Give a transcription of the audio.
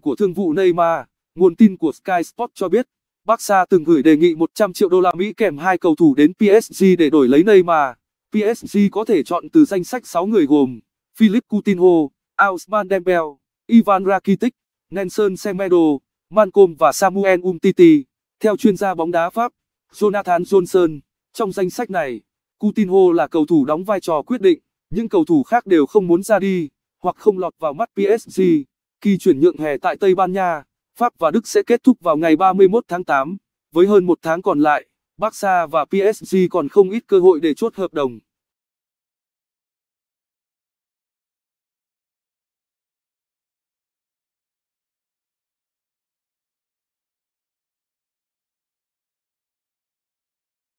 của thương vụ Neymar, nguồn tin của Sky Sport cho biết, Barca từng gửi đề nghị 100 triệu đô la Mỹ kèm hai cầu thủ đến PSG để đổi lấy Neymar. PSG có thể chọn từ danh sách 6 người gồm Philip Coutinho, Ousmane Dembele, Ivan Rakitic, Nelson Semedo, Malcolm và Samuel Umtiti. Theo chuyên gia bóng đá Pháp, Jonathan Johnson, trong danh sách này, Coutinho là cầu thủ đóng vai trò quyết định, nhưng cầu thủ khác đều không muốn ra đi hoặc không lọt vào mắt PSG. Kỳ chuyển nhượng hè tại Tây Ban Nha, Pháp và Đức sẽ kết thúc vào ngày 31 tháng 8. Với hơn một tháng còn lại, Barca và PSG còn không ít cơ hội để chốt hợp đồng.